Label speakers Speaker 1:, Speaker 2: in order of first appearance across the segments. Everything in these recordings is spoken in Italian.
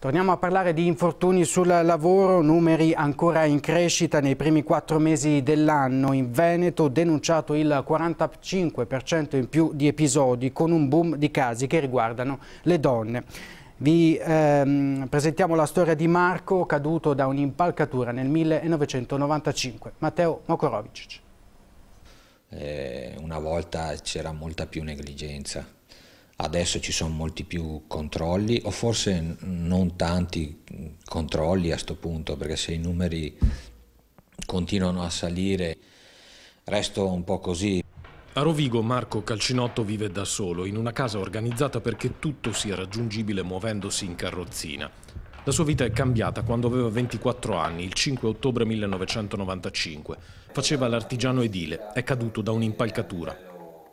Speaker 1: Torniamo a parlare di infortuni sul lavoro, numeri ancora in crescita nei primi quattro mesi dell'anno. In Veneto denunciato il 45% in più di episodi con un boom di casi che riguardano le donne. Vi ehm, presentiamo la storia di Marco caduto da un'impalcatura nel 1995. Matteo Mokorovic.
Speaker 2: Eh, una volta c'era molta più negligenza adesso ci sono molti più controlli o forse non tanti controlli a questo punto perché se i numeri
Speaker 3: continuano a salire resto un po' così. A Rovigo Marco Calcinotto vive da solo in una casa organizzata perché tutto sia raggiungibile muovendosi in carrozzina. La sua vita è cambiata quando aveva 24 anni, il 5 ottobre 1995. Faceva l'artigiano edile, è caduto da un'impalcatura,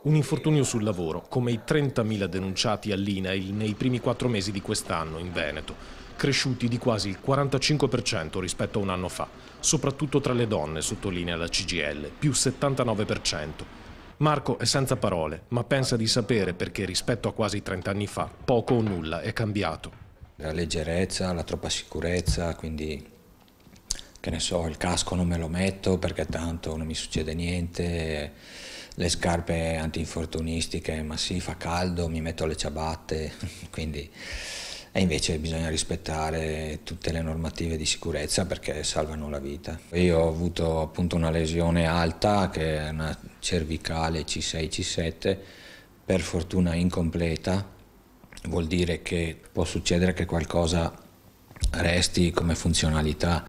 Speaker 3: un infortunio sul lavoro, come i 30.000 denunciati all'INAIL nei primi quattro mesi di quest'anno in Veneto, cresciuti di quasi il 45% rispetto a un anno fa, soprattutto tra le donne, sottolinea la CGL, più 79%. Marco è senza parole, ma pensa di sapere perché rispetto a quasi 30 anni fa poco o nulla è cambiato. La leggerezza, la
Speaker 2: troppa sicurezza, quindi
Speaker 3: che ne so, il casco non me lo
Speaker 2: metto perché tanto non mi succede niente le scarpe antinfortunistiche, ma sì, fa caldo, mi metto le ciabatte, quindi... E invece bisogna rispettare tutte le normative di sicurezza perché salvano la vita. Io ho avuto appunto una lesione alta, che è una cervicale C6-C7, per fortuna incompleta, vuol dire che può succedere che qualcosa resti come funzionalità.